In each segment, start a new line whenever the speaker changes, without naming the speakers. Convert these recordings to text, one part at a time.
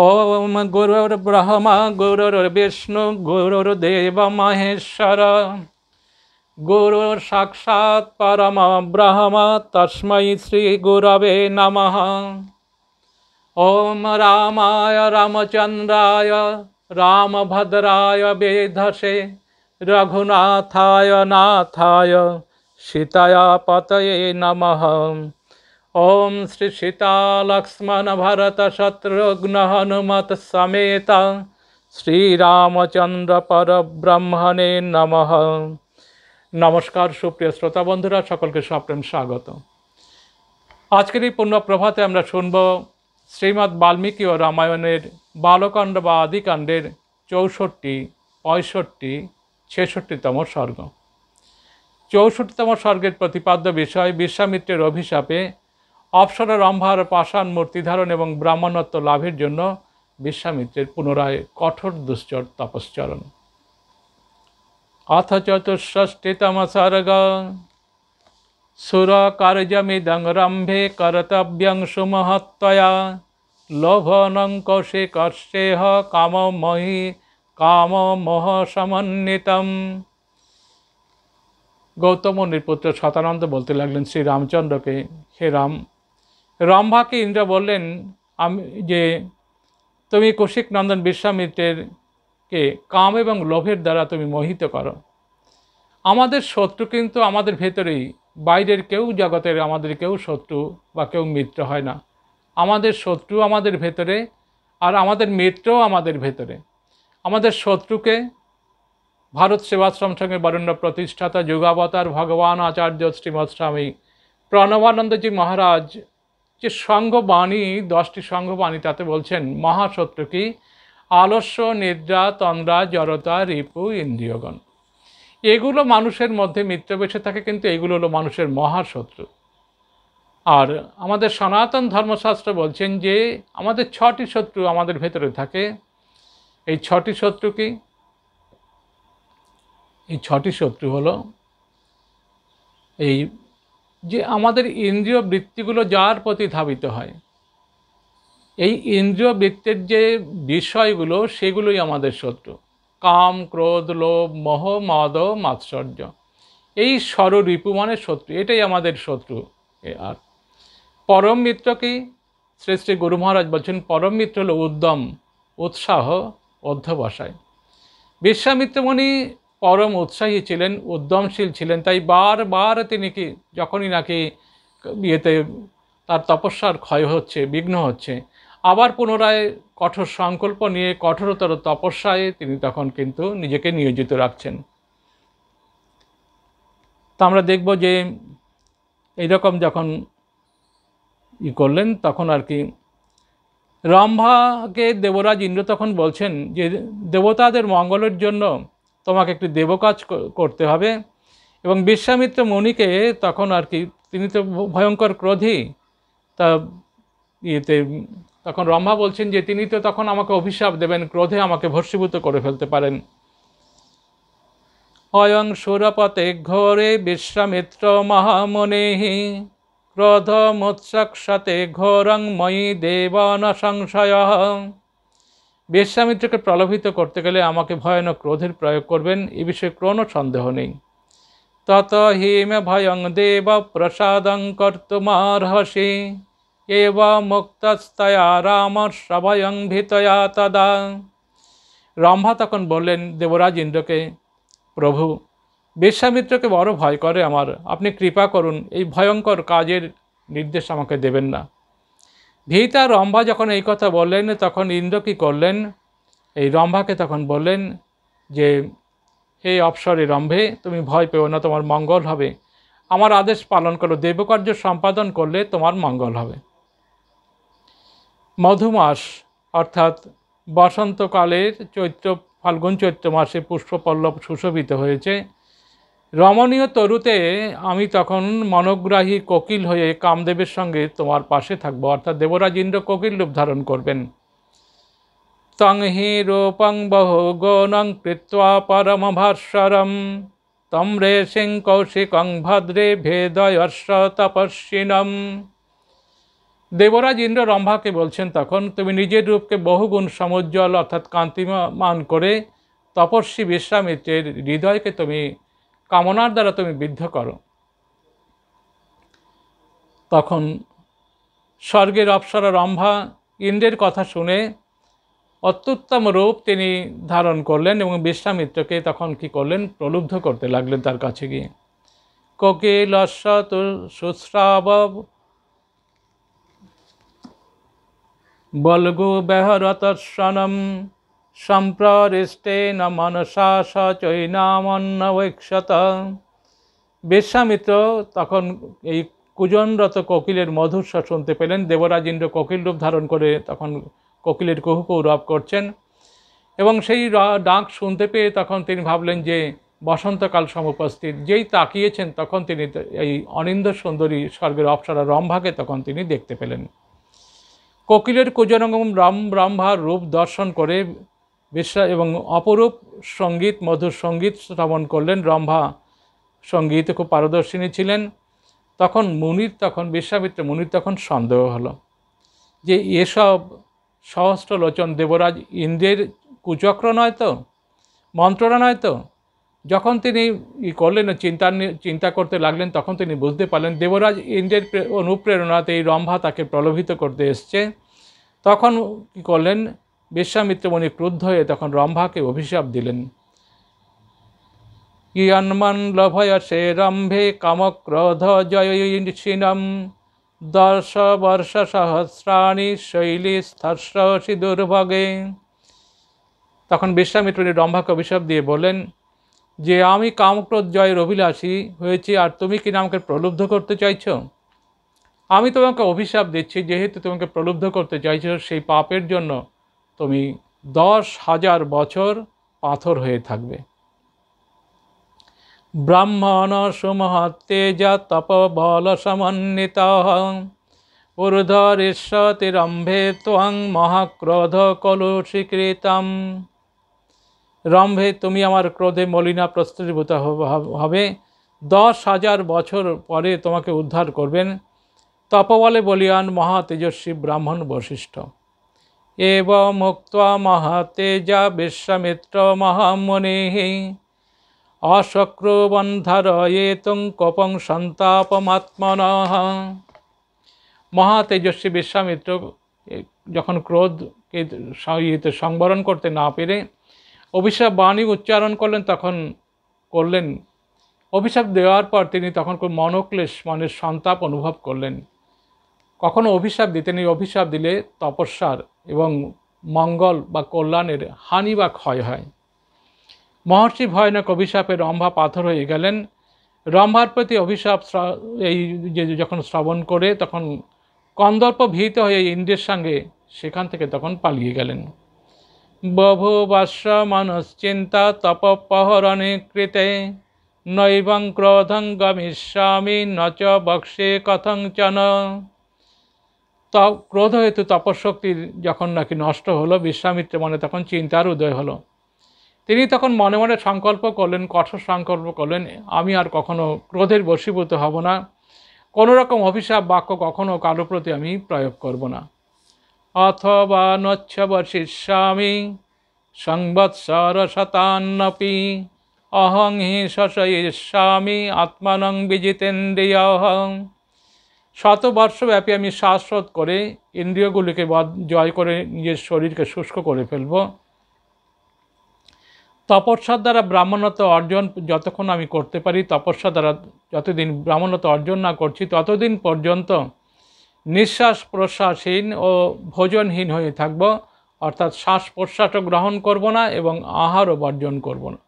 ॐ गुरुर्ब्रह्मा गुरुर्विष्णु गुरुर्देवमहेश्वर गुरुर्साक्षात् परमब्रह्म तस्मै श्रीगुरवे नमः ॐ रामाय रामचन्द्राय रामभद्राय वेधसे रघुनाथाय नाथाय सीतया पतये नमः ॐ श्रीसीतालक्ष्मणभरतशत्रुघ्नहनुमत्समेत শ্রীরামচন্দ্রপরব্রহ্মণে নমঃ নমস্কার সুপ্রিয় শ্রোতা বন্ধুরা সকলকে সপ্রেম স্বাগত আজকের এই পূর্ণ আমরা শুনব শ্রীমৎ বাল্মীকি ও রামায়ণের বালকাণ্ড বা আদিকাণ্ডের চৌষট্টি পঁয়ষট্টি ছেষট্টিতম স্বর্গ চৌষট্টিতম স্বর্গের প্রতিপাদ্য বিষয় বিশ্বামিত্রের অভিশাপে অপসরের রম্ভার পাষাণ মূর্তিধারণ এবং ব্রাহ্মণত্ব লাভের জন্য বিশ্বামিত্রের পুনরায় কঠোর দুশ্চর তপশ্চরণ অথ সর্গ সুরকার্যমিদং রম্ভে কর্তব্যং সুমহত্তয়া লোভনং কৌশে কর্ষেহ কাম মহ সমন্বিতম গৌতম নৃপুত্র শতানন্দ বলতে লাগলেন শ্রীরামচন্দ্রকে হে রাম রম্ভাকে ইন্দ্র বললেন আমি যে তুমি কৌশিক নন্দন বিশ্বামিত্রেরকে কাম এবং লোভের দ্বারা তুমি মোহিত করো আমাদের শত্রু কিন্তু আমাদের ভেতরেই বাইরের কেউ জগতের আমাদের কেউ শত্রু বা কেউ মিত্র হয় না আমাদের শত্রু আমাদের ভেতরে আর আমাদের মিত্রও আমাদের ভেতরে আমাদের শত্রুকে ভারত সেবাশ্রম সঙ্গে বরণ্য প্রতিষ্ঠাতা যোগাবতার ভগবান আচার্য শ্রীমৎস্বামী প্রণবানন্দজি মহারাজ যে সঙ্গবাণী দশটি সঙ্গবাণী তাতে বলছেন মহাশত্রু কি আলস্য নিদ্রা তন্দ্রা জড়তা রিপু ইন্দ্রিয়গণ এগুলো মানুষের মধ্যে মিত্র বেছে থাকে কিন্তু এগুলো হলো মানুষের মহাশত্রু আর আমাদের সনাতন ধর্মশাস্ত্র বলছেন যে আমাদের ছটি শত্রু আমাদের ভেতরে থাকে এই ছটি শত্রু কি এই ছটি শত্রু হলো এই যে আমাদের ইন্দ্রিয় বৃত্তিগুলো যার প্রতি ধাবিত হয় এই ইন্দ্রিয় বৃত্তের যে বিষয়গুলো সেগুলোই আমাদের শত্রু কাম ক্রোধ লোভ মোহ মদ মাৎসর্য এই রিপু মানে শত্রু এটাই আমাদের শত্রু আর পরম মিত্র কি শ্রী শ্রী গুরু মহারাজ বলছেন পরম মিত্র হল উদ্যম উৎসাহ অধ্যবসায় বিশ্বামিত্রমণি পরম উৎসাহী ছিলেন উদ্যমশীল ছিলেন তাই বারবার তিনি কি যখনই নাকি বিয়েতে তার তপস্যার ক্ষয় হচ্ছে বিঘ্ন হচ্ছে আবার পুনরায় কঠোর সংকল্প নিয়ে কঠোরতর তপস্যায় তিনি তখন কিন্তু নিজেকে নিয়োজিত রাখছেন তা আমরা দেখব যে এইরকম যখন ই করলেন তখন আর কি রম্ভাকে দেবরাজ ইন্দ্র তখন বলছেন যে দেবতাদের মঙ্গলের জন্য তোমাকে একটি দেবকাজ করতে হবে এবং বিশ্বামিত্র মণিকে তখন আর কি তিনি তো ভয়ঙ্কর ক্রোধী তা ইয়েতে তখন রম্ভা বলছেন যে তিনি তো তখন আমাকে অভিশাপ দেবেন ক্রোধে আমাকে ভস্মীভূত করে ফেলতে পারেন অয়ং সুরপতে ঘোরে বিশ্বামিত্র মহামনেহি ক্রোধ মোৎসক সাথে ঘোরং ময়ী দেব সংশয় বিশ্বামিত্রকে প্রলোভিত করতে গেলে আমাকে ভয়ানক ক্রোধের প্রয়োগ করবেন এ বিষয়ে কোনো সন্দেহ নেই তত হিম ভয়ং দেব প্রসাদং হসি এব মুক্তস্তয়া রামর সভয়ং ভিতয়া তদা রম্ভা তখন বললেন দেবরাজ ইন্দ্রকে প্রভু বিশ্বামিত্রকে বড় ভয় করে আমার আপনি কৃপা করুন এই ভয়ঙ্কর কাজের নির্দেশ আমাকে দেবেন না ভীতা রম্ভা যখন এই কথা বললেন তখন ইন্দ্র কী করলেন এই রম্ভাকে তখন বললেন যে হে অপসরে রম্ভে তুমি ভয় পেও না তোমার মঙ্গল হবে আমার আদেশ পালন করো দেবকার্য সম্পাদন করলে তোমার মঙ্গল হবে মধুমাস অর্থাৎ বসন্তকালের চৈত্র ফাল্গুন চৈত্র মাসে পুষ্পপল্লব সুশোভিত হয়েছে রমণীয় তরুতে আমি তখন মনগ্রাহী কোকিল হয়ে কামদেবের সঙ্গে তোমার পাশে থাকবো অর্থাৎ দেবরাজ ইন্দ্র কোকিল রূপ ধারণ করবেন তং হি রূপং বহ গৌনং কৃত্বা পরমভাস্বরম তম্রে সিং কৌশিকং ভদ্রে ভেদয়র্ষ তপস্বিনম দেবরাজ ইন্দ্র রম্ভাকে বলছেন তখন তুমি নিজের রূপকে বহুগুণ সমুজ্জ্বল অর্থাৎ কান্তিমান করে তপস্বী বিশ্বামিত্রের হৃদয়কে তুমি কামনার দ্বারা তুমি বিদ্ধ করো তখন স্বর্গের অপ্সরা রম্ভা ইন্দ্রের কথা শুনে অত্যুত্তম রূপ তিনি ধারণ করলেন এবং বিশ্বামিত্রকে তখন কি করলেন প্রলুব্ধ করতে লাগলেন তার কাছে গিয়ে কোকিল অশ্বত সুশ্রাব বলগু বেহরতর্ষণম ন মনসা সচৈনামন্নবৈক্ষত বিশ্বামিত্র তখন এই কুজনরত কোকিলের মধুর শুনতে পেলেন দেবরাজ ইন্দ্র কোকিল রূপ ধারণ করে তখন কোকিলের কুহু কৌরব করছেন এবং সেই ডাক শুনতে পেয়ে তখন তিনি ভাবলেন যে বসন্তকাল সমুপস্থিত যেই তাকিয়েছেন তখন তিনি এই অনিন্দ সুন্দরী স্বর্গের অপসরা রম্ভাকে তখন তিনি দেখতে পেলেন কোকিলের কুজনগম রম রম্ভার রূপ দর্শন করে বিশ্বাস এবং অপরূপ সঙ্গীত মধুর সঙ্গীত শ্রবণ করলেন রম্ভা সঙ্গীতে খুব পারদর্শিনী ছিলেন তখন মুনির তখন বিশ্বামিত্র মুনির তখন সন্দেহ হলো যে এসব লোচন দেবরাজ ইন্দ্রের কুচক্র নয় তো মন্ত্রণা নয় তো যখন তিনি ই করলেন চিন্তা চিন্তা করতে লাগলেন তখন তিনি বুঝতে পারলেন দেবরাজ ইন্দ্রের অনুপ্রেরণাতে এই রম্ভা তাকে প্রলোভিত করতে এসছে তখন কী করলেন বিশ্বামিত্রমণি ক্রুদ্ধ হয়ে তখন রম্ভাকে অভিশাপ দিলেন ইয়ন্মন সে রম্ভে কামক্রোধ জয়ীনম দশ বর্ষ সহস্রাণী শৈলী স্থর্ষি দুর্ভগে তখন বিশ্বামিত্রী রম্ভাকে অভিশাপ দিয়ে বলেন যে আমি কামক্রোধ জয়ের অভিলাষী হয়েছি আর তুমি কি আমাকে প্রলুব্ধ করতে চাইছ আমি তোমাকে অভিশাপ দিচ্ছি যেহেতু তোমাকে প্রলুব্ধ করতে চাইছ সেই পাপের জন্য তুমি দশ হাজার বছর পাথর হয়ে থাকবে ব্রাহ্মণ তপ বল সমন্বিত ঊর্ধ্বরিষ্যতিরম্ভে ত্বং মহাক্রোধ কলুষীকৃতম রম্ভে তুমি আমার ক্রোধে মলিনা প্রস্তুতিভূত হবে দশ হাজার বছর পরে তোমাকে উদ্ধার করবেন তপবলে বলিয়ান মহা তেজস্বী ব্রাহ্মণ বৈশিষ্ট্য এব মুক্তা মহাতেজা বিশ্বামিত্র মহামুনিঃ অশক্রবন্ধারয়েতুং কপং সন্তাপমাত্মন মহাতেজস্বী বিশ্বামিত্র যখন ক্রোধকে ইয়েতে সংবরণ করতে না পেরে অভিশাপ বাণী উচ্চারণ করলেন তখন করলেন অভিশাপ দেওয়ার পর তিনি তখন খুব মনোক্লেশ মনের সন্তাপ অনুভব করলেন কখনো অভিশাপ দিতেন এই অভিশাপ দিলে তপস্যার এবং মঙ্গল বা কল্যাণের হানি বা ক্ষয় হয় মহর্ষি ভয়ানক অভিশাপে রম্ভা পাথর হয়ে গেলেন রম্ভার প্রতি অভিশাপ এই যে যখন শ্রবণ করে তখন কন্দর্প ভীত হয়ে ইন্দ্রের সঙ্গে সেখান থেকে তখন পালিয়ে গেলেন চিন্তা তপ পহরণে কৃতে নৈবং ক্রোধং গমিষ্যামি নচ বক্সে কথঞ্চন তা ক্রোধ হেতু তপশক্তি যখন নাকি নষ্ট হলো বিশ্বামিত্র মনে তখন চিন্তার উদয় হলো তিনি তখন মনে মনে সংকল্প করলেন কঠোর সংকল্প করলেন আমি আর কখনো ক্রোধের বশীভূত হব না কোনো রকম অভিশাপ বাক্য কখনো কারো প্রতি আমি প্রয়োগ করব না অথবা স্বামী সংবৎসর শতান্নপি অহং হি স্বামী আত্মানং বিজিতেন্দ্রিয়হং শতবর্ষব্যাপী আমি শ্বাসরোধ করে ইন্দ্রিয়গুলিকে জয় করে নিজের শরীরকে শুষ্ক করে ফেলব তপস্যার দ্বারা ব্রাহ্মণত্ব অর্জন যতক্ষণ আমি করতে পারি তপস্যা দ্বারা যতদিন ব্রাহ্মণত্ব অর্জন না করছি ততদিন পর্যন্ত নিঃশ্বাস প্রশ্বাসহীন ও ভোজনহীন হয়ে থাকব অর্থাৎ শ্বাস প্রশ্বাসও গ্রহণ করব না এবং আহারও বর্জন করব না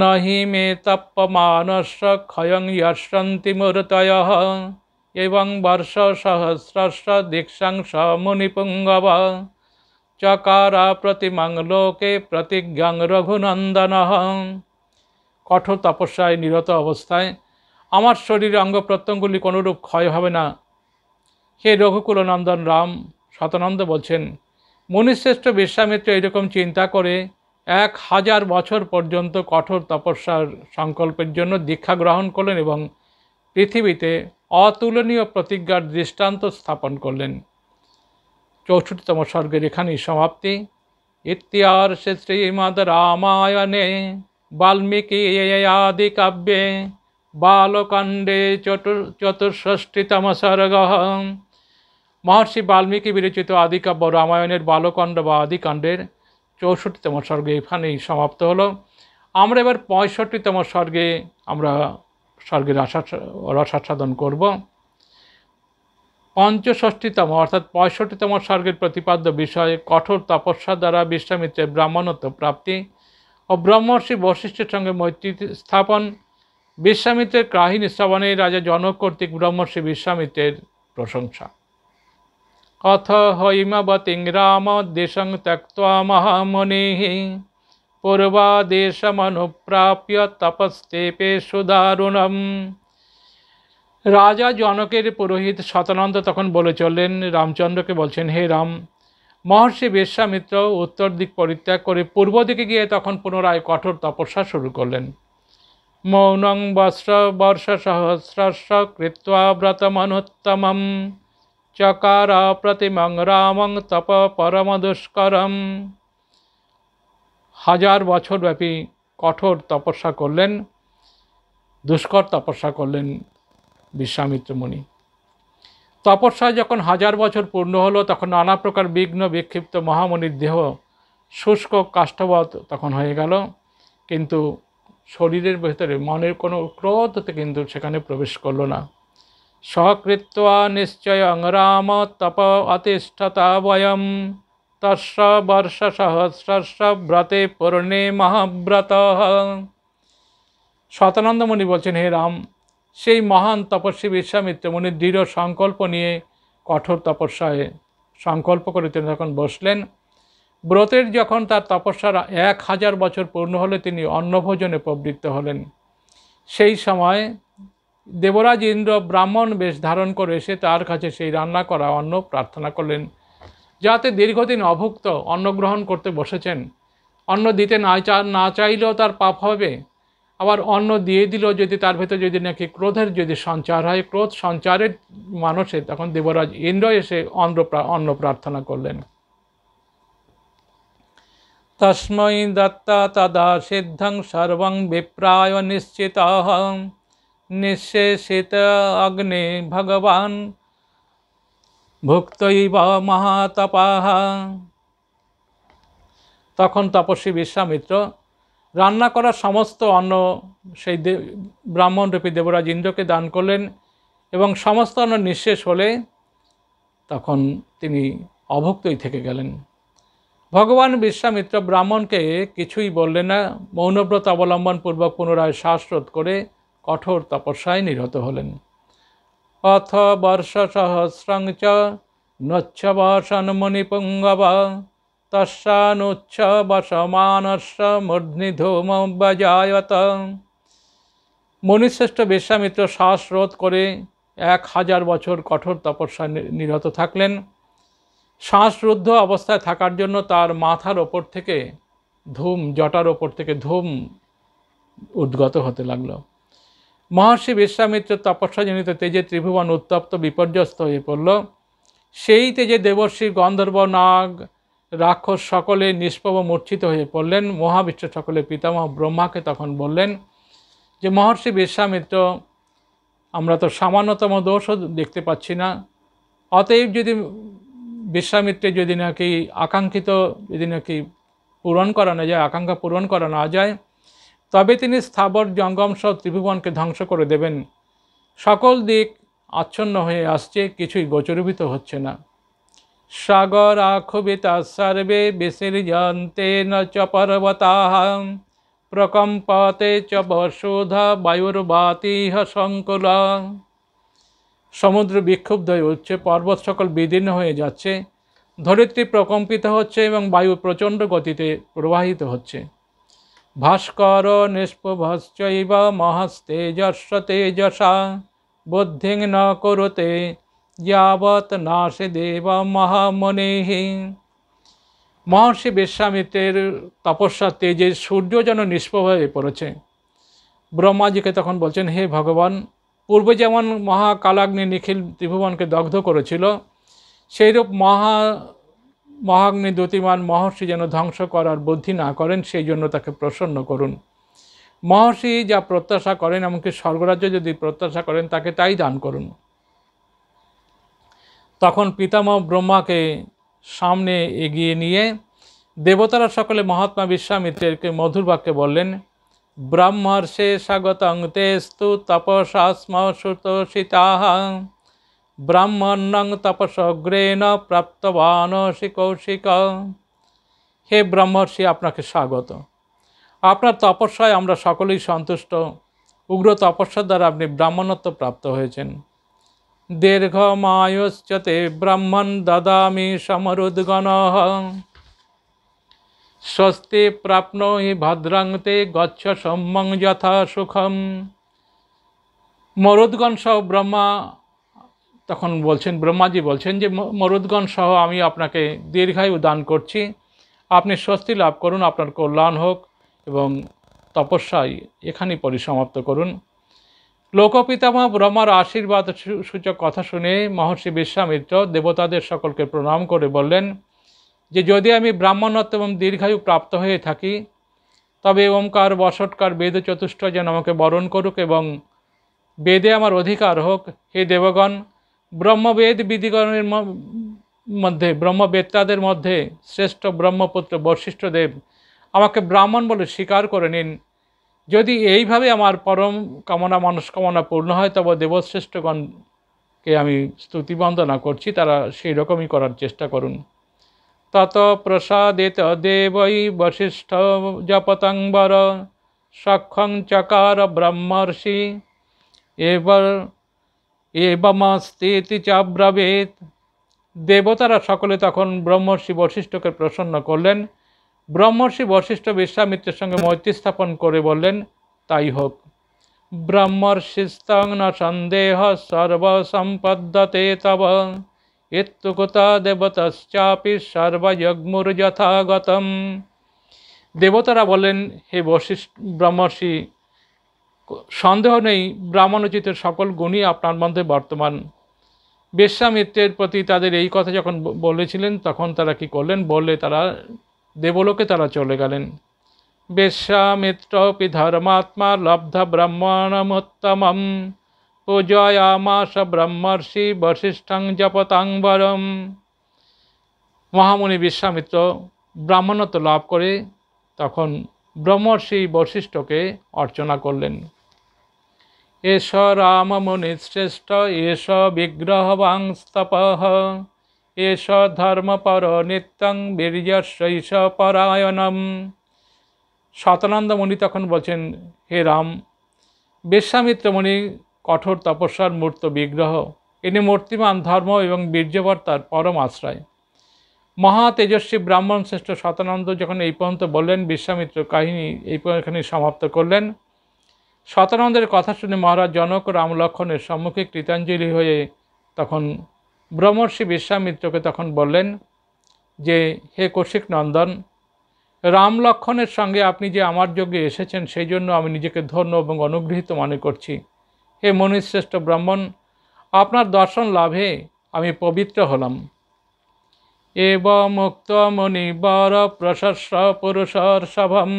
নহি মে তপ্পমানস ক্ষয়ং ইয়সন্তি মূর্তয় এবং বর্ষ সহস্রশ দীক্ষাং মুপুঙ্গব চকার প্রতিমাং লোকে প্রতিজ্ঞাং রঘুনন্দন কঠোর তপস্যায় নিরত অবস্থায় আমার শরীরে অঙ্গ প্রত্যঙ্গগুলি কোনোরূপ ক্ষয় হবে না হে রঘুকুলনন্দন রাম শতানন্দ বলছেন মুনিশ্রেষ্ঠ বিশ্বামিত্র এরকম চিন্তা করে এক হাজার বছর পর্যন্ত কঠোর তপস্যার সংকল্পের জন্য দীক্ষা গ্রহণ করলেন এবং পৃথিবীতে অতুলনীয় প্রতিজ্ঞার দৃষ্টান্ত স্থাপন করলেন চৌষট্টিতম স্বর্গের এখানেই সমাপ্তি ইতিহার সে শ্রীমদ রামায়ণে বাল্মীকি আদি কাব্যে বালকাণ্ডে চতুর চতুষষ্ঠীতম স্বর্গ মহর্ষি বাল্মীকি বিরচিত আদিকাব্য রামায়ণের বালকাণ্ড বা আদিকাণ্ডের চৌষট্টিতম স্বর্গে এখানেই সমাপ্ত হলো আমরা এবার পঁয়ষট্টিতম স্বর্গে আমরা স্বর্গের রসাচ্ছাদন করব পঞ্চষষ্ঠীতম অর্থাৎ পঁয়ষট্টিতম স্বর্গের প্রতিপাদ্য বিষয়ে কঠোর তপস্যা দ্বারা বিশ্বামিত্রের ব্রাহ্মণত্ব প্রাপ্তি ও ব্রহ্মর্ষি বৈশিষ্ট্যের সঙ্গে মৈত্রী স্থাপন বিশ্বামিত্রের কাহিনী শ্রবণে রাজা জনক কর্তৃক ব্রহ্মর্ষি বিশ্বামিত্রের প্রশংসা অথ হইমবতিং রাম দেশং ত্যক্ত মহামনেহি পূর্বাদেশমনুপ্রাপ্য তপস্তেপে সুদারুণম রাজা জনকের পুরোহিত শতানন্দ তখন বলে চললেন রামচন্দ্রকে বলছেন হে রাম মহর্ষি বিশ্বামিত্র উত্তর দিক পরিত্যাগ করে পূর্ব দিকে গিয়ে তখন পুনরায় কঠোর তপস্যা শুরু করলেন মৌনং বস্র বর্ষ সহস্রস কৃত্বা ব্রতমনুত্তমম চকার প্রতিমং রামং তপ পরম দুষ্করম হাজার বছরব্যাপী কঠোর তপস্যা করলেন দুষ্কর তপস্যা করলেন বিশ্বামিত্র মুনি যখন হাজার বছর পূর্ণ হলো তখন নানা প্রকার বিঘ্ন বিক্ষিপ্ত মহামণির দেহ শুষ্ক কাষ্ঠবত তখন হয়ে গেল কিন্তু শরীরের ভেতরে মনের কোনো ক্রোধ কিন্তু সেখানে প্রবেশ করলো না সহকৃত্ব নিশ্চয় রাম তপ অতিষ্ঠতা বয়ম তস্য বর্ষসহস্রস্য ব্রতে পূর্ণে মহাব্রত শতানন্দমণি বলছেন হে রাম সেই মহান তপস্বী বিশ্বামিত্র মুনি দৃঢ় সংকল্প নিয়ে কঠোর তপস্যায় সংকল্প করে তিনি যখন বসলেন ব্রতের যখন তার তপস্যার এক হাজার বছর পূর্ণ হলে তিনি অন্নভোজনে প্রবৃত্ত হলেন সেই সময় দেবরাজ ইন্দ্র ব্রাহ্মণ বেশ ধারণ করে এসে তার কাছে সেই রান্না করা অন্ন প্রার্থনা করলেন যাতে দীর্ঘদিন অভুক্ত অন্ন গ্রহণ করতে বসেছেন অন্ন দিতে না চা না চাইলেও তার পাপ হবে আবার অন্ন দিয়ে দিলেও যদি তার ভেতরে যদি নাকি ক্রোধের যদি সঞ্চার হয় ক্রোধ সঞ্চারের মানুষে তখন দেবরাজ ইন্দ্র এসে অন্ন অন্ন প্রার্থনা করলেন তস্মৈ দত্তা তদা সিদ্ধং সর্বং বিপ্রায় নিশ্চিত নিঃশেষিত অগ্নি ভগবান ভুক্তইব মহাতপাহ তখন তপস্বী বিশ্বামিত্র রান্না করা সমস্ত অন্ন সেই ব্রাহ্মণরূপী দেবরাজ ইন্দ্রকে দান করলেন এবং সমস্ত অন্ন নিঃশেষ হলে তখন তিনি অভুক্তই থেকে গেলেন ভগবান বিশ্বামিত্র ব্রাহ্মণকে কিছুই বললেন না মৌনব্রত অবলম্বনপূর্বক পুনরায় শ্বাসরোধ করে কঠোর তপস্যায় নিহত হলেন অথ বর্ষসহস্রং চ নচ্ছবাসন্মণিপুঙ্গবা তস্যানুচ্ছ বসমানস্য মূর্ধ্নিধূম বজায়ত মণিশ্রেষ্ঠ বিশ্বামিত্র শ্বাস রোধ করে এক হাজার বছর কঠোর তপস্যা নিরত থাকলেন শ্বাসরুদ্ধ অবস্থায় থাকার জন্য তার মাথার ওপর থেকে ধূম জটার ওপর থেকে ধূম উদ্গত হতে লাগলো মহর্ষি বিশ্বামিত্র তপস্যাজনিত তেজে ত্রিভুবন উত্তপ্ত বিপর্যস্ত হয়ে পড়ল সেই তেজে দেবর্ষী গন্ধর্ব নাগ রাক্ষস সকলে নিষ্পব মূর্ছিত হয়ে পড়লেন মহাবিশ্ব সকলে পিতামহ ব্রহ্মাকে তখন বললেন যে মহর্ষি বিশ্বামিত্র আমরা তো সামান্যতম দোষও দেখতে পাচ্ছি না অতএব যদি বিশ্বামিত্রে যদি নাকি আকাঙ্ক্ষিত যদি নাকি পূরণ করানো যায় আকাঙ্ক্ষা পূরণ করা না যায় তবে তিনি স্থাবর জঙ্গমসহ ত্রিভুবনকে ধ্বংস করে দেবেন সকল দিক আচ্ছন্ন হয়ে আসছে কিছুই গোচরীভূত হচ্ছে না সাগর আক্ষুবিতা সর্বে বিসৃজন্তে ন চ প্রকম্পতে চ বায়ুর বায়ুর্বাতিহ সংকুলা সমুদ্র বিক্ষুব্ধ হয়ে উঠছে পর্বত সকল বিদীর্ণ হয়ে যাচ্ছে ধরিত্রী প্রকম্পিত হচ্ছে এবং বায়ু প্রচণ্ড গতিতে প্রবাহিত হচ্ছে ভাস্কর নিষ্পুভশ্চৈব মহস্তেজস্ব তেজসা বুদ্ধিং ন করতে যাবৎ নাশে দেব মহামনে মহর্ষি বিশ্বামিত্রের তপস্যা তেজে সূর্য যেন নিষ্প হয়ে পড়েছে ব্রহ্মাজিকে তখন বলছেন হে ভগবান পূর্বে যেমন মহাকালাগ্নি নিখিল ত্রিভুবনকে দগ্ধ করেছিল সেইরূপ মহা মহাগ্নি দ্যুতিমান মহর্ষি যেন ধ্বংস করার বুদ্ধি না করেন সেই জন্য তাকে প্রসন্ন করুন মহর্ষি যা প্রত্যাশা করেন এমনকি স্বর্গরাজ্য যদি প্রত্যাশা করেন তাকে তাই দান করুন তখন পিতামহ ব্রহ্মাকে সামনে এগিয়ে নিয়ে দেবতারা সকলে মহাত্মা বিশ্বামিত্রেরকে মধুর বাক্যে বললেন ব্রহ্মর্ষে স্বাগতং তেস্তু তপসাস্ম সুতোষিতাহ ব্রাহ্মণং তপসগ্রেণ প্রাপ্তবান শিকৌশিক হে ব্রহ্মর্ষি আপনাকে স্বাগত আপনার তপস্যায় আমরা সকলেই সন্তুষ্ট উগ্র তপস্যার দ্বারা আপনি ব্রাহ্মণত্ব প্রাপ্ত হয়েছেন দীর্ঘ মায়ুশ্চতে ব্রাহ্মণ দদামি সমরুদ্গণ স্বস্তি প্রাপ্নোহি ভদ্রাংতে তে গচ্ছ সম্মং যথা সুখম মরুদ্গণ সহ ব্রহ্মা তখন বলছেন ব্রহ্মাজি বলছেন যে মরুদগণ সহ আমি আপনাকে দীর্ঘায়ু দান করছি আপনি স্বস্তি লাভ করুন আপনার কল্যাণ হোক এবং তপস্যায় এখানেই পরিসমাপ্ত করুন লোকপিতামা ব্রহ্মার আশীর্বাদ সূচক কথা শুনে মহর্ষি বিশ্বামিত্র দেবতাদের সকলকে প্রণাম করে বললেন যে যদি আমি ব্রাহ্মণত্ব এবং দীর্ঘায়ু প্রাপ্ত হয়ে থাকি তবে ওমকার বসটকার বেদ চতুষ্ট যেন আমাকে বরণ করুক এবং বেদে আমার অধিকার হোক হে দেবগণ ব্রহ্মবেদ বিধিগণের মধ্যে ব্রহ্মবেত্তাদের মধ্যে শ্রেষ্ঠ ব্রহ্মপুত্র বশিষ্ঠদেব আমাকে ব্রাহ্মণ বলে স্বীকার করে নিন যদি এইভাবে আমার পরম কামনা মনস্কামনা পূর্ণ হয় তবে দেবশ্রেষ্ঠগণকে আমি স্তুতি বন্দনা করছি তারা সেই রকমই করার চেষ্টা করুন তত প্রসাদেত দেবই বশিষ্ঠ জপতঙ্গর সক্ষং চকার ব্রহ্মর্ষি এবার এবমাস্তেতি চাব্রাবেদ দেবতারা সকলে তখন ব্রহ্মর্ষি বশিষ্ঠকে প্রসন্ন করলেন ব্রহ্মর্ষি বশিষ্ঠ বিশ্বামিত্রের সঙ্গে মৈত্রী স্থাপন করে বললেন তাই হোক ব্রহ্মর্ষিস্তং ন সন্দেহ সর্বসম্পদ্যতে তব ইত্যুকতা দেবতাশ্চাপি সর্বযজ্ঞুর যথাগতম দেবতারা বলেন হে বশিষ্ঠ ব্রহ্মর্ষি সন্দেহ নেই ব্রাহ্মণোচিতের সকল গুণই আপনার মধ্যে বর্তমান বিশ্বামিত্রের প্রতি তাদের এই কথা যখন বলেছিলেন তখন তারা কি করলেন বললে তারা দেবলোকে তারা চলে গেলেন বিশ্বামিত্র পি ধর্মাত্মা লব্ধ ব্রহ্মণমোত্তমম পূজয়ামাস ব্রহ্মর্ষি বশিষ্ঠং জপতাংবরম মহামুনি বিশ্বামিত্র ব্রাহ্মণত্ব লাভ করে তখন ব্রহ্মর্ষি বশিষ্ঠকে অর্চনা করলেন এষ বিগ্রহ এষ বিগ্রহবাংস্তপহ এষ ধর্মপর নিত্যং বীর্যশৈষ পরায়ণম শতানন্দ মুনি তখন বলছেন হে রাম বিশ্বামিত্র কঠোর তপস্যার মূর্ত বিগ্রহ ইনি মূর্তিমান ধর্ম এবং বীর্যবর্তার পরম আশ্রয় মহা তেজস্বী ব্রাহ্মণ শ্রেষ্ঠ শতানন্দ যখন এই পর্যন্ত বললেন বিশ্বামিত্র কাহিনী এই এখানে সমাপ্ত করলেন সতানন্দের কথা শুনে মহারাজ জনক রাম লক্ষণের সম্মুখে কৃতাঞ্জলি হয়ে তখন ব্রহ্মর্ষি বিশ্বামিত্রকে তখন বললেন যে হে কৌশিক নন্দন রাম লক্ষণের সঙ্গে আপনি যে আমার যোগ্যে এসেছেন সেই জন্য আমি নিজেকে ধন্য এবং অনুগৃহীত মনে করছি হে মনিশ্রেষ্ঠ ব্রাহ্মণ আপনার দর্শন লাভে আমি পবিত্র হলাম এব মুক্ত মণি বর প্রশস্য পুরুষর সভম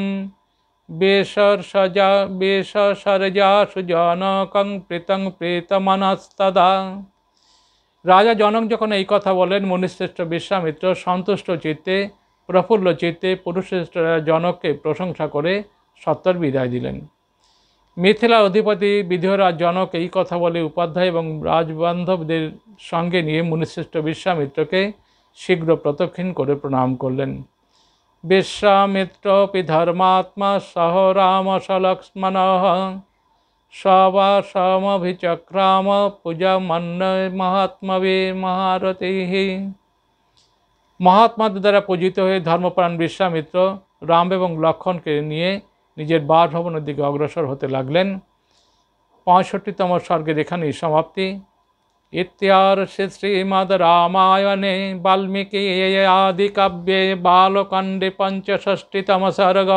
বেসর সজা বেশ সরজা সুজনকং প্রীতং প্রীতমানস্তদা রাজা জনক যখন এই কথা বলেন মনিশ্রেষ্ঠ বিশ্বামিত্র সন্তুষ্ট চিত্তে প্রফুল্ল চিত্তে পুরুষশ্রেষ্ঠ জনককে প্রশংসা করে সত্তর বিদায় দিলেন মিথিলা অধিপতি বিধিরাজ জনক এই কথা বলে উপাধ্যায় এবং রাজবান্ধবদের সঙ্গে নিয়ে মুনিশ্রেষ্ঠ বিশ্বামিত্রকে শীঘ্র প্রদক্ষিণ করে প্রণাম করলেন বিশ্বামিত্রপি ধর্মাত্মা সহ রামস লক্ষ্মণ সবাসমভিচক্রাম মন্ন মহাত্মবি মহারতি মহাত্মাদের দ্বারা পূজিত হয়ে ধর্মপ্রাণ বিশ্বামিত্র রাম এবং লক্ষণকে নিয়ে নিজের বাসভবনের দিকে অগ্রসর হতে লাগলেন পঁয়ষট্টিতম স্বর্গের এখানেই সমাপ্তি বাল্মীকি আদি কাব্যে বালকাণ্ডে পঞ্চষষ্ঠীতম সর্গ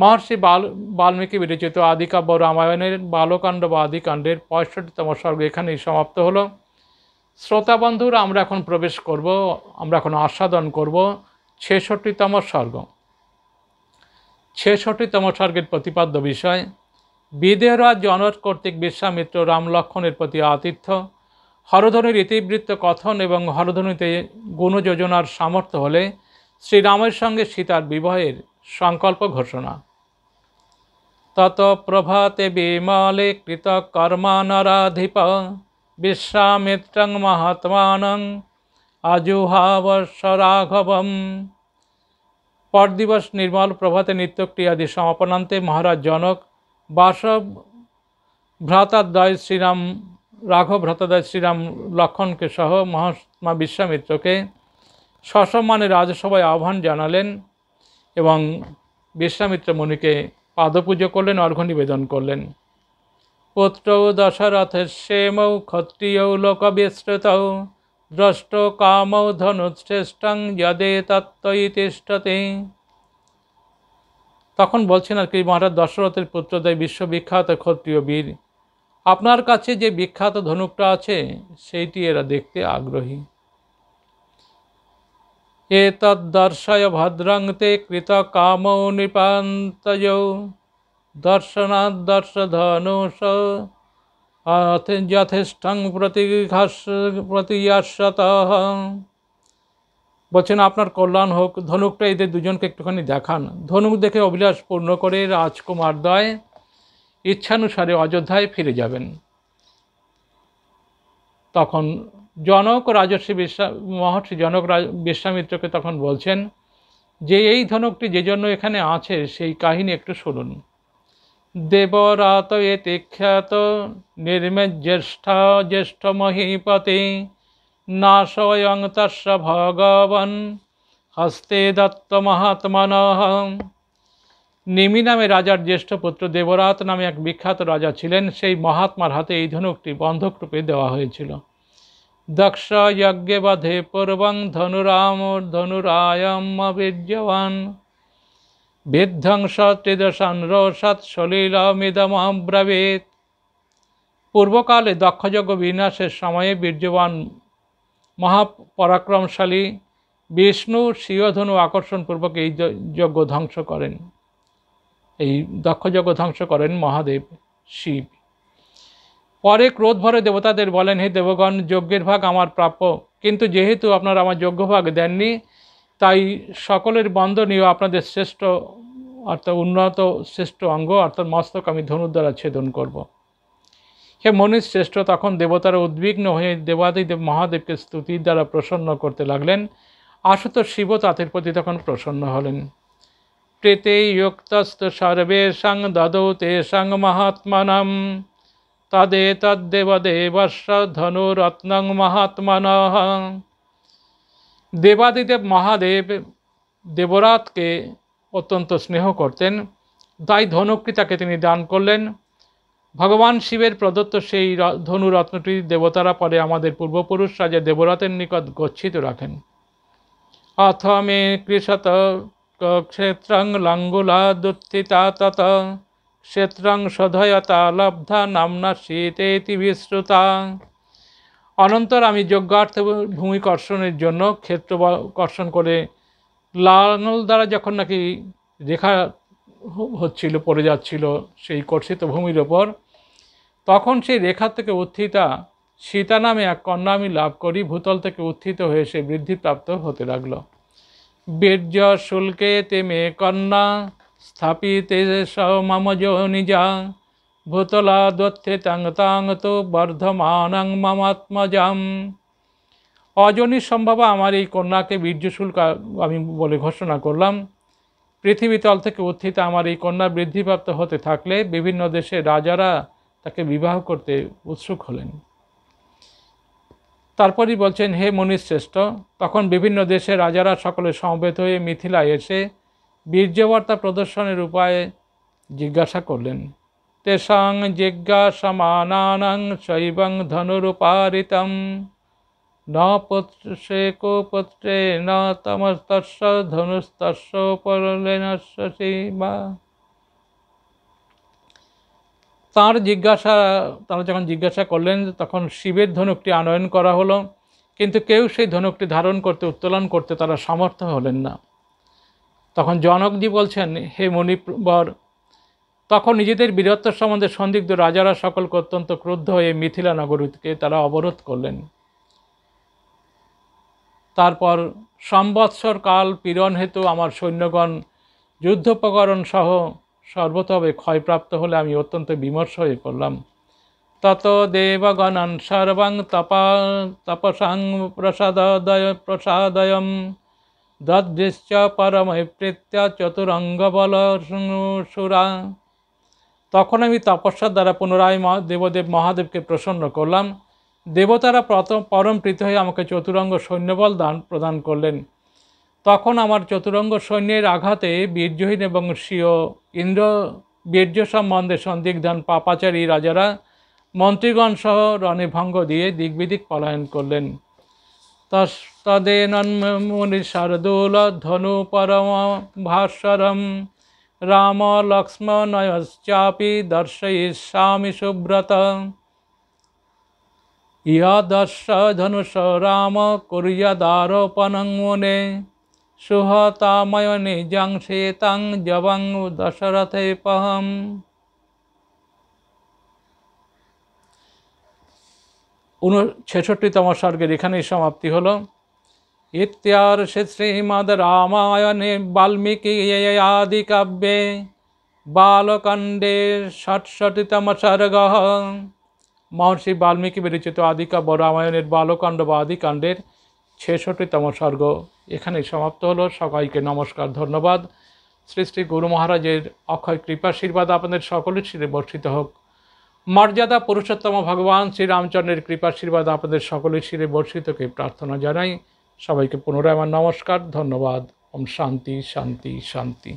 মহর্ষি বাল বাল্মীকি বিরচিত আদিকাব্য রামায়ণের বালকাণ্ড বা আদিকাণ্ডের পঁয়ষট্টিতম সর্গ এখানেই সমাপ্ত হল শ্রোতা বন্ধুরা আমরা এখন প্রবেশ করব আমরা এখন আস্বাদন করব ছেষট্টিতম স্বর্গ ছেষট্টিতম স্বর্গের প্রতিপাদ্য বিষয় বিদেহরাজ জনজ কর্তৃক বিশ্বামিত্র রামলক্ষণের প্রতি আতিথ্য হরধনুর ইতিবৃত্ত কথন এবং হরধনীতে গুণযোজনার সামর্থ্য হলে শ্রীরামের সঙ্গে সীতার বিবাহের সংকল্প ঘোষণা তত প্রভাতে বিমলে কৃত কর্মানরাধিপ বিশ্বামিত্রং মহাত্মানং আজুহাবর্ষ রাঘবম পরদিবস নির্মল প্রভাতে নিত্যক্রিয়াদি সমাপনান্তে মহারাজ জনক বাসব ভ্রাতাদ্বয় শ্রীরাম রাঘব ভ্রাতাদ্বয় শ্রীরাম লক্ষণকে সহ মহাত্মা বিশ্বামিত্রকে সসম্মানে রাজসভায় আহ্বান জানালেন এবং বিশ্বামিত্র মুনিকে পাদপুজো করলেন অর্ঘ্য নিবেদন করলেন পুত্র দশরথের শ্যামৌ ক্ষত্রিয় লোকবিস্তৃত দ্রষ্ট কামৌ ধনুশ্রেষ্ঠং যদে তত্ত্বই তিষ্ঠতে তখন বলছেন আর কি মহারাজ দশরথের দেয় বিশ্ববিখ্যাত ক্ষত্রিয় বীর আপনার কাছে যে বিখ্যাত ধনুকটা আছে সেইটি এরা দেখতে আগ্রহী এ তদর্শয় ভদ্রাংতে কৃত কাম নৃপান্তয় দর্শনাদর্শ ধনুষ যথেষ্টং প্রতিঘাস প্রতিয়শত বলছেন আপনার কল্যাণ হোক ধনুকটা এদের দুজনকে একটুখানি দেখান ধনুক দেখে অভিলাষ পূর্ণ করে রাজকুমার দয় ইচ্ছানুসারে অযোধ্যায় ফিরে যাবেন তখন জনক রাজস্বী বিশ্বাম মহর্ষি জনক বিশ্বামিত্রকে তখন বলছেন যে এই ধনুকটি যে জন্য এখানে আছে সেই কাহিনী একটু শুনুন দেবরাত এ নির্মে জ্যেষ্ঠ জ্যেষ্ঠ মহিপতি নাশয়ং তস্য ভগবন হস্তে দত্ত মহাত্মন নিমি নামে রাজার জ্যেষ্ঠ পুত্র দেবরাত নামে এক বিখ্যাত রাজা ছিলেন সেই মহাত্মার হাতে এই ধনুকটি বন্ধক রূপে দেওয়া হয়েছিল দক্ষ যজ্ঞে বাধে পূর্বং ধনুরাম ধনুরায়ম ধনুরায়মীর্যবান বিধ্বং ত্রিদশান রোষৎ সলিল ব্রবেত পূর্বকালে দক্ষযজ্ঞ বিনাশের সময়ে বীর্যবান মহাপরাক্রমশালী বিষ্ণু শিরধনু আকর্ষণপূর্বক এই যজ্ঞ ধ্বংস করেন এই দক্ষযজ্ঞ ধ্বংস করেন মহাদেব শিব পরে ক্রোধ ভরে দেবতাদের বলেন হে দেবগণ যজ্ঞের ভাগ আমার প্রাপ্য কিন্তু যেহেতু আপনারা আমার যজ্ঞ ভাগ দেননি তাই সকলের বন্ধনীয় আপনাদের শ্রেষ্ঠ অর্থাৎ উন্নত শ্রেষ্ঠ অঙ্গ অর্থাৎ মস্তক আমি ধনুর দ্বারা ছেদন করবো হে শ্রেষ্ঠ তখন দেবতারা উদ্বিগ্ন হয়ে দেবাদিদেব মহাদেবকে স্তুতির দ্বারা প্রসন্ন করতে লাগলেন আশুত শিব তাঁতের প্রতি তখন প্রসন্ন হলেন প্রেতে ইয়োক্তস্ত সর্বেশাং দদৌ তেষাং মহাত্মানাম তদে তদ্দেবদেবস্ব ধনুরত্নং মহাত্মান দেবাদিদেব মহাদেব দেবরাতকে অত্যন্ত স্নেহ করতেন তাই ধনুকৃতাকে তিনি দান করলেন ভগবান শিবের প্রদত্ত সেই ধনু রত্নটি দেবতারা পরে আমাদের পূর্বপুরুষরা যে দেবরথের নিকট গচ্ছিত রাখেন অথ মে কৃষত ক্ষেত্রং লাঙ্গুলা দুঃখিতা তত ক্ষেত্রং সধয়তা লব্ধা নামনা শীতে বিশ্রুতা অনন্তর আমি যজ্ঞার্থ ভূমি কর্ষণের জন্য ক্ষেত্র কর্ষণ করে লাঙল দ্বারা যখন নাকি রেখা হচ্ছিল পড়ে যাচ্ছিল সেই কর্ষিত ভূমির ওপর তখন সেই রেখা থেকে উত্থিতা সীতা নামে এক কন্যা আমি লাভ করি ভূতল থেকে উত্থিত হয়ে সে বৃদ্ধিপ্রাপ্ত হতে লাগল বীর্য শুল্কে তেমে কন্যা স্থাপিতে মামজনিজা নিজা ভূতলা দত্তে তাং তাং তো বর্ধমানাং মমাত্মজাম অজনী সম্ভব আমার এই কন্যাকে বীর্যশুল্ক আমি বলে ঘোষণা করলাম পৃথিবীতল থেকে উত্থিত আমার এই কন্যা বৃদ্ধিপ্রাপ্ত হতে থাকলে বিভিন্ন দেশে রাজারা তাকে বিবাহ করতে উৎসুক হলেন তারপরই বলছেন হে শ্রেষ্ঠ তখন বিভিন্ন দেশে রাজারা সকলে সমবেত হয়ে মিথিলায় এসে বীর্যবার্তা প্রদর্শনের উপায়ে জিজ্ঞাসা করলেন তেষাং জিজ্ঞাসমানানাং শৈবং ধনুরূপারিতম ন পুত্রে কুপুত্রে ন তমস্তস্য ধনুস্তস্য বা তার জিজ্ঞাসা তারা যখন জিজ্ঞাসা করলেন তখন শিবের ধনুকটি আনয়ন করা হলো কিন্তু কেউ সেই ধনুকটি ধারণ করতে উত্তোলন করতে তারা সমর্থ হলেন না তখন জনকজি বলছেন হে মণিবর তখন নিজেদের বীরত্ব সম্বন্ধে সন্দিগ্ধ রাজারা সকলকে অত্যন্ত ক্রুদ্ধ হয়ে মিথিলা নগরীকে তারা অবরোধ করলেন তারপর সম্বৎসর কাল পীড়ন হেতু আমার সৈন্যগণ যুদ্ধোপকরণ সহ সর্বতভাবে ক্ষয়প্রাপ্ত হলে আমি অত্যন্ত বিমর্ষ হয়ে পড়লাম তত দেবগণন সর্বাং তপা তপসাং প্রসাদয় প্রসাদয়ম দদৃশ্চ চতুরঙ্গ বল সুরা তখন আমি তপস্যার দ্বারা পুনরায় দেবদেব মহাদেবকে প্রসন্ন করলাম দেবতারা প্রথম পরম প্রীত হয়ে আমাকে চতুরঙ্গ সৈন্যবল দান প্রদান করলেন তখন আমার চতুরঙ্গ সৈন্যের আঘাতে বীরজহীন এবং স্বীয় ইন্দ্র বীর্য সম্বন্ধে সন্দিগ্ধান পাপাচারী রাজারা মন্ত্রীগণ সহ ভঙ্গ দিয়ে দিগ্বিদিক পলায়ন করলেন তস্তদেনন্মুনি শারদুল ধনু পরম ভাস্বরম রাম লক্ষ্মণয়শ্চাপি দর্শয়িষ্যামি সুব্রত ইহ দর্শ ধনুষ রাম কুর্যদারোপনং মুনে সুহতাময় নিজাং শ্বেতাং জবাং দশরথে পহম উন ছেষট্টিতম স্বর্গের এখানেই সমাপ্তি হল ইত্যার শ্রীমদ রামায়ণে বাল্মীকি আদি কাব্যে বালকাণ্ডে ষটষট্টিতম স্বর্গ মহর্ষি বাল্মীকি বিরচিত আদিকাব্য রামায়ণের বালকাণ্ড বা আদিকাণ্ডের ছেষট্টিতম স্বর্গ এখানেই সমাপ্ত হলো সবাইকে নমস্কার ধন্যবাদ শ্রী শ্রী গুরু মহারাজের অক্ষয় কৃপাশীর্বাদ আপনাদের সকলের শিরে বর্ষিত হোক মর্যাদা পুরুষোত্তম ভগবান শ্রীরামচন্দ্রের কৃপাশীর্বাদ আপনাদের সকলের শিরে বর্ষিতকে প্রার্থনা জানাই সবাইকে পুনরায় আমার নমস্কার ধন্যবাদ ওম শান্তি শান্তি শান্তি